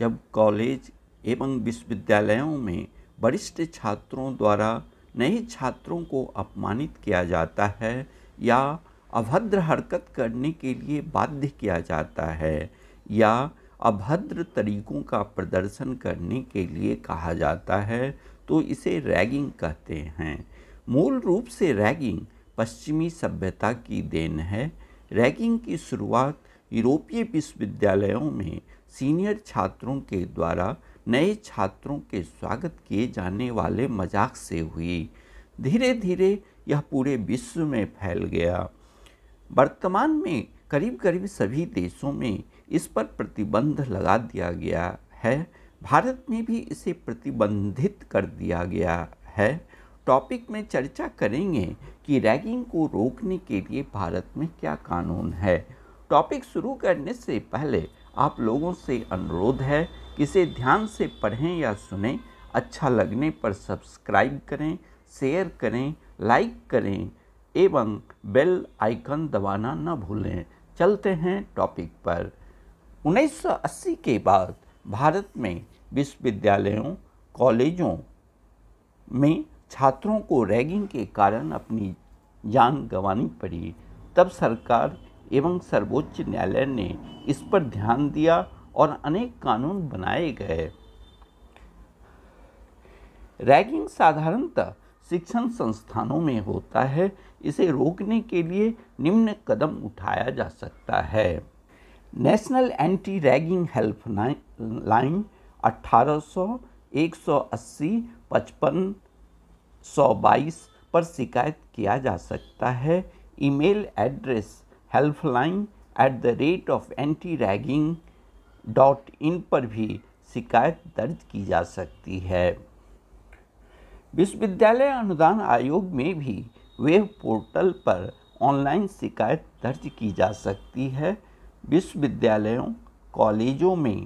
जब कॉलेज एवं विश्वविद्यालयों में वरिष्ठ छात्रों द्वारा नए छात्रों को अपमानित किया जाता है या अभद्र हरकत करने के लिए बाध्य किया जाता है या अभद्र तरीकों का प्रदर्शन करने के लिए कहा जाता है तो इसे रैगिंग कहते हैं मूल रूप से रैगिंग पश्चिमी सभ्यता की देन है रैगिंग की शुरुआत यूरोपीय विश्वविद्यालयों में सीनियर छात्रों के द्वारा नए छात्रों के स्वागत किए जाने वाले मजाक से हुई धीरे धीरे यह पूरे विश्व में फैल गया वर्तमान में करीब करीब सभी देशों में इस पर प्रतिबंध लगा दिया गया है भारत में भी इसे प्रतिबंधित कर दिया गया है टॉपिक में चर्चा करेंगे कि रैगिंग को रोकने के लिए भारत में क्या कानून है टॉपिक शुरू करने से पहले आप लोगों से अनुरोध है कि इसे ध्यान से पढ़ें या सुने अच्छा लगने पर सब्सक्राइब करें शेयर करें लाइक करें एवं बेल आइकन दबाना न भूलें चलते हैं टॉपिक पर 1980 के बाद भारत में विश्वविद्यालयों कॉलेजों में छात्रों को रैगिंग के कारण अपनी जान गंवानी पड़ी तब सरकार एवं सर्वोच्च न्यायालय ने इस पर ध्यान दिया और अनेक कानून बनाए गए रैगिंग साधारणतः शिक्षण संस्थानों में होता है इसे रोकने के लिए निम्न कदम उठाया जा सकता है national anti ragging help line 1800 180 55 122 पर शिकायत किया जा सकता है email address helpline at the rate of anti ragging dot in पर भी शिकायत दर्ज की जा सकती है विश्वविद्यालय अनुदान आयोग में भी वेब पोर्टल पर ऑनलाइन शिकायत दर्ज की जा सकती है विश्वविद्यालयों कॉलेजों में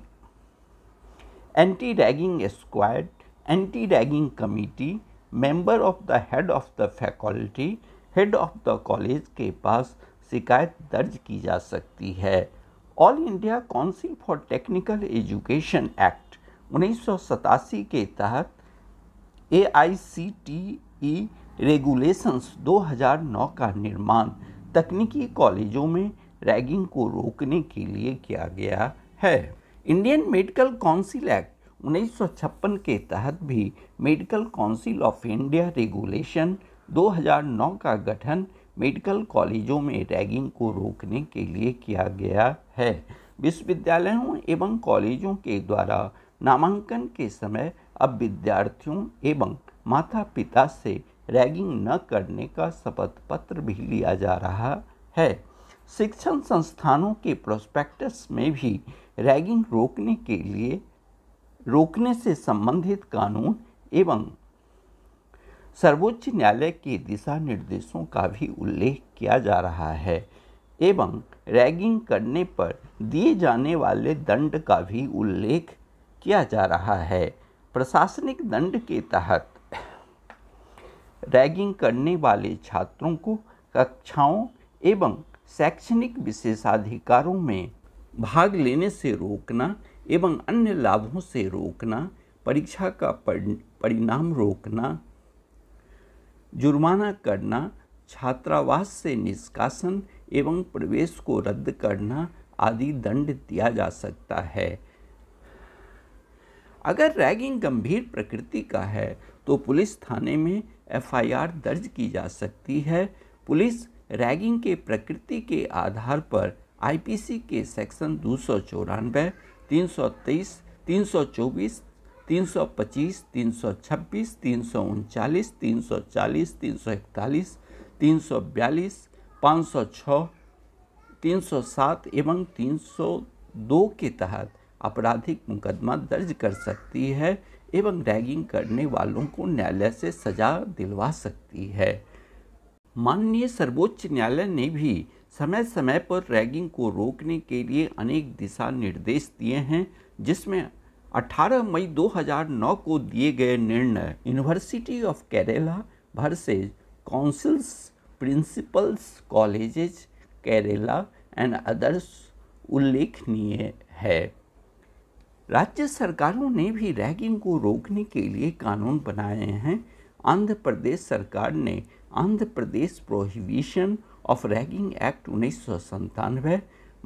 anti ragging squad anti ragging committee member of the head of the faculty head of the college के पास शिकायत दर्ज की जा सकती है All India Council for Technical Education Act उन्नीस के तहत ए आई सी टी ई रेगुलेशंस 2009 का निर्माण तकनीकी कॉलेजों में रैगिंग को रोकने के लिए किया गया है इंडियन मेडिकल काउंसिल एक्ट उन्नीस के तहत भी Medical Council of India Regulation 2009 का गठन मेडिकल कॉलेजों में रैगिंग को रोकने के लिए किया गया है विश्वविद्यालयों एवं कॉलेजों के द्वारा नामांकन के समय अब विद्यार्थियों एवं माता पिता से रैगिंग न करने का शपथ पत्र भी लिया जा रहा है शिक्षण संस्थानों के प्रोस्पेक्टस में भी रैगिंग रोकने के लिए रोकने से संबंधित कानून एवं सर्वोच्च न्यायालय के दिशा निर्देशों का भी उल्लेख किया जा रहा है एवं रैगिंग करने पर दिए जाने वाले दंड का भी उल्लेख किया जा रहा है प्रशासनिक दंड के तहत रैगिंग करने वाले छात्रों को कक्षाओं एवं शैक्षणिक विशेषाधिकारों में भाग लेने से रोकना एवं अन्य लाभों से रोकना परीक्षा का परिणाम रोकना जुर्माना करना छात्रावास से निष्कासन एवं प्रवेश को रद्द करना आदि दंड दिया जा सकता है अगर रैगिंग गंभीर प्रकृति का है तो पुलिस थाने में एफआईआर दर्ज की जा सकती है पुलिस रैगिंग के प्रकृति के आधार पर आईपीसी के सेक्शन दो सौ चौरानवे तीन सौ तेईस तीन सौ चौबीस तीन सौ 339, 340, सौ 342, 506, 307 एवं 302 के तहत आपराधिक मुकदमा दर्ज कर सकती है एवं रैगिंग करने वालों को न्यायालय से सजा दिलवा सकती है माननीय सर्वोच्च न्यायालय ने भी समय समय पर रैगिंग को रोकने के लिए अनेक दिशा निर्देश दिए हैं जिसमें 18 मई 2009 को दिए गए निर्णय University of Kerala versus councils principals colleges Kerala and others उल्लेखनीय है राज्य सरकारों ने भी रैगिंग को रोकने के लिए कानून बनाए हैं आंध्र प्रदेश सरकार ने Andhra Pradesh prohibition of ragging act उन्नीस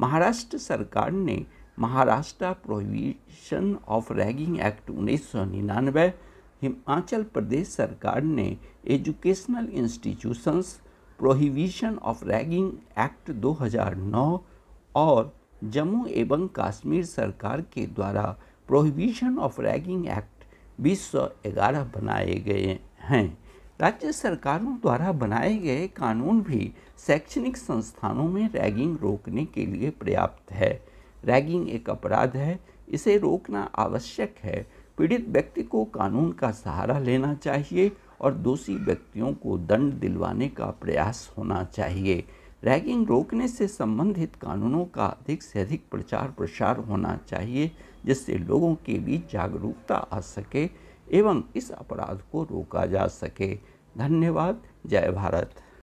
महाराष्ट्र सरकार ने Maharashtra prohibition of ragging act उन्नीस सौ निन्यानवे हिमाचल प्रदेश सरकार ने educational institutions prohibition of ragging act 2009 और जम्मू एवं कश्मीर सरकार के द्वारा प्रोहिबिशन ऑफ रैगिंग एक्ट 2011 बनाए गए हैं राज्य सरकारों द्वारा बनाए गए कानून भी शैक्षणिक संस्थानों में रैगिंग रोकने के लिए पर्याप्त है रैगिंग एक अपराध है इसे रोकना आवश्यक है पीड़ित व्यक्ति को कानून का सहारा लेना चाहिए और दोषी व्यक्तियों को दंड दिलवाने का प्रयास होना चाहिए रैगिंग रोकने से संबंधित कानूनों का अधिक से अधिक प्रचार प्रसार होना चाहिए जिससे लोगों के बीच जागरूकता आ सके एवं इस अपराध को रोका जा सके धन्यवाद जय भारत